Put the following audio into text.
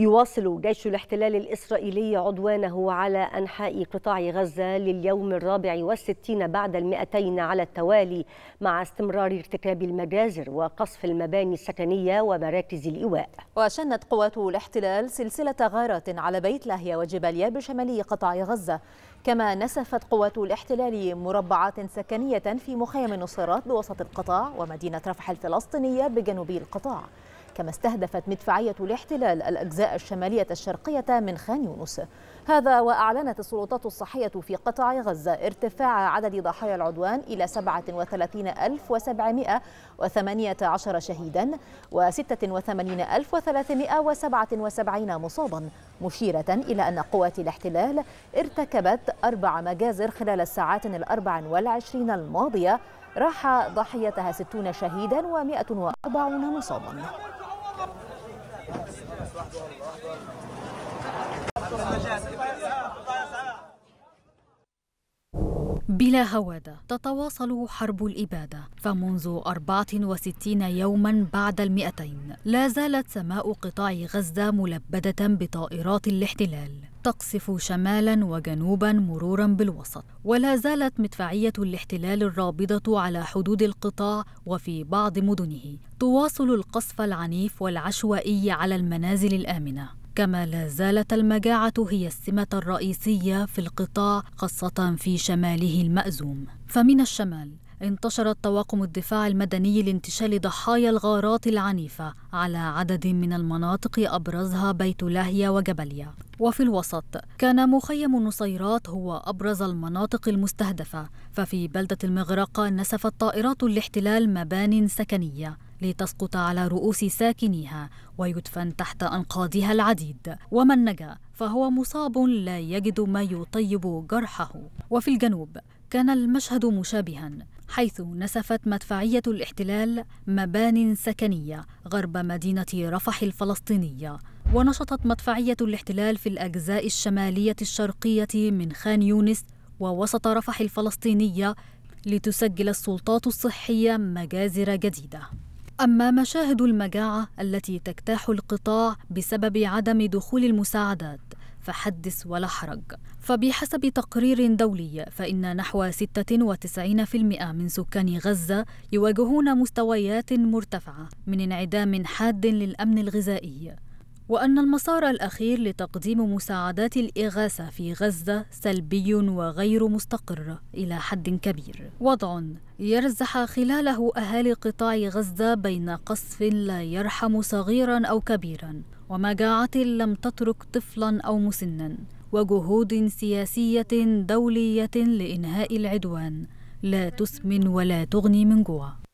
يواصل جيش الاحتلال الإسرائيلي عدوانه على أنحاء قطاع غزة لليوم الرابع والستين بعد المئتين على التوالي مع استمرار ارتكاب المجازر وقصف المباني السكنية ومراكز الإيواء وشنت قوات الاحتلال سلسلة غارات على بيت لاهيا وجباليا بشمالي قطاع غزة كما نسفت قوات الاحتلال مربعات سكنية في مخيم النصيرات بوسط القطاع ومدينة رفح الفلسطينية بجنوب القطاع كما استهدفت مدفعية الاحتلال الأجزاء الشمالية الشرقية من خان يونس هذا وأعلنت السلطات الصحية في قطاع غزة ارتفاع عدد ضحايا العدوان إلى 37718 شهيدا و86377 مصابا مشيرة إلى أن قوات الاحتلال ارتكبت أربع مجازر خلال الساعات الأربع والعشرين الماضية راح ضحيتها 60 شهيدا و140 مصابا بلا هوادة تتواصل حرب الإبادة فمنذ 64 يوما بعد المئتين لا زالت سماء قطاع غزة ملبدة بطائرات الاحتلال تقصف شمالا وجنوبا مرورا بالوسط ولا زالت مدفعية الاحتلال الرابضة على حدود القطاع وفي بعض مدنه تواصل القصف العنيف والعشوائي على المنازل الآمنة كما لا زالت المجاعة هي السمة الرئيسية في القطاع خاصة في شماله المأزوم فمن الشمال انتشرت طواقم الدفاع المدني لانتشال ضحايا الغارات العنيفة على عدد من المناطق أبرزها بيت لاهيا وجبليا وفي الوسط كان مخيم نصيرات هو أبرز المناطق المستهدفة ففي بلدة المغرقة نسفت طائرات الاحتلال مبان سكنية لتسقط على رؤوس ساكنيها ويدفن تحت أنقاضها العديد ومن نجا فهو مصاب لا يجد ما يطيب جرحه وفي الجنوب كان المشهد مشابها حيث نسفت مدفعية الاحتلال مبان سكنية غرب مدينة رفح الفلسطينية ونشطت مدفعية الاحتلال في الأجزاء الشمالية الشرقية من خان يونس ووسط رفح الفلسطينية لتسجل السلطات الصحية مجازر جديدة أما مشاهد المجاعة التي تجتاح القطاع بسبب عدم دخول المساعدات فحدث ولا حرج فبحسب تقرير دولي فإن نحو 96% من سكان غزة يواجهون مستويات مرتفعة من انعدام حاد للأمن الغذائي وأن المسار الأخير لتقديم مساعدات الإغاثة في غزة سلبي وغير مستقر إلى حد كبير وضع يرزح خلاله أهالي قطاع غزة بين قصف لا يرحم صغيرا أو كبيرا ومجاعة لم تترك طفلا أو مسنا وجهود سياسية دولية لإنهاء العدوان لا تسمن ولا تغني من جوع